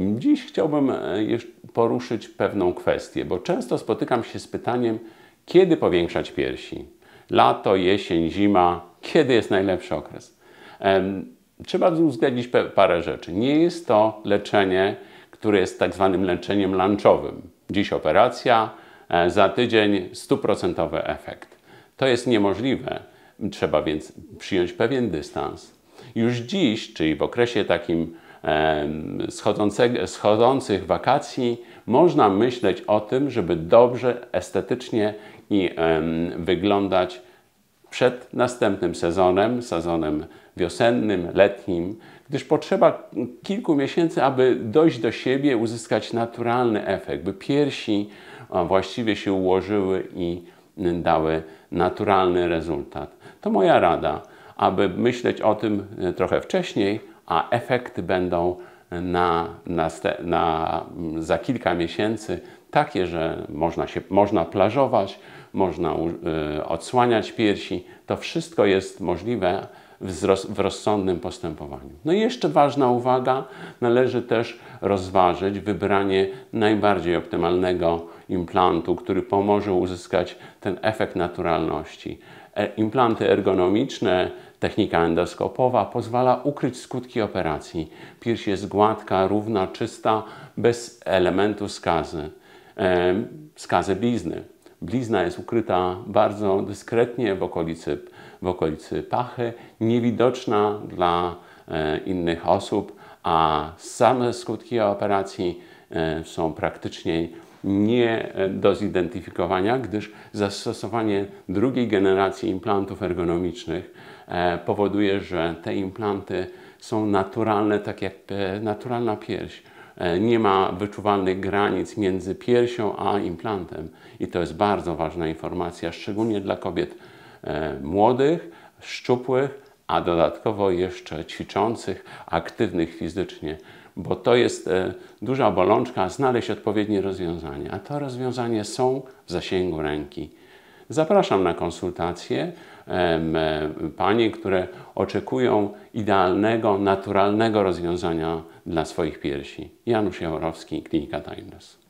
Dziś chciałbym e, poruszyć pewną kwestię, bo często spotykam się z pytaniem, kiedy powiększać piersi? Lato, jesień, zima, kiedy jest najlepszy okres? Trzeba uwzględnić parę rzeczy. Nie jest to leczenie, które jest tak zwanym leczeniem lunchowym. Dziś operacja, e, za tydzień stuprocentowy efekt. To jest niemożliwe. Trzeba więc przyjąć pewien dystans. Już dziś, czyli w okresie takim schodzących wakacji można myśleć o tym, żeby dobrze, estetycznie i wyglądać przed następnym sezonem, sezonem wiosennym, letnim, gdyż potrzeba kilku miesięcy, aby dojść do siebie, uzyskać naturalny efekt, by piersi właściwie się ułożyły i dały naturalny rezultat. To moja rada, aby myśleć o tym e, trochę wcześniej, a efekty będą na, na, na, mm, za kilka miesięcy takie, że można, się, można plażować, można y, odsłaniać piersi. To wszystko jest możliwe w rozsądnym postępowaniu. No i jeszcze ważna uwaga, należy też rozważyć wybranie najbardziej optymalnego implantu, który pomoże uzyskać ten efekt naturalności. E, implanty ergonomiczne, technika endoskopowa pozwala ukryć skutki operacji. Pierś jest gładka, równa, czysta, bez elementu skazy, e, skazy blizny. Blizna jest ukryta bardzo dyskretnie w okolicy, w okolicy pachy, niewidoczna dla e, innych osób, a same skutki operacji e, są praktycznie nie e, do zidentyfikowania, gdyż zastosowanie drugiej generacji implantów ergonomicznych powoduje, że te implanty są naturalne, tak jak naturalna pierś. E, nie ma wyczuwalnych granic między piersią a implantem. I to jest bardzo ważna informacja, szczególnie dla kobiet e, młodych, szczupłych, a dodatkowo jeszcze ćwiczących, aktywnych fizycznie, bo to jest e, duża bolączka znaleźć odpowiednie rozwiązanie, a to rozwiązanie są w zasięgu ręki. Zapraszam na konsultacje. E, panie, które oczekują idealnego, naturalnego rozwiązania dla swoich piersi. Janusz Jaworowski, Klinika Timeless.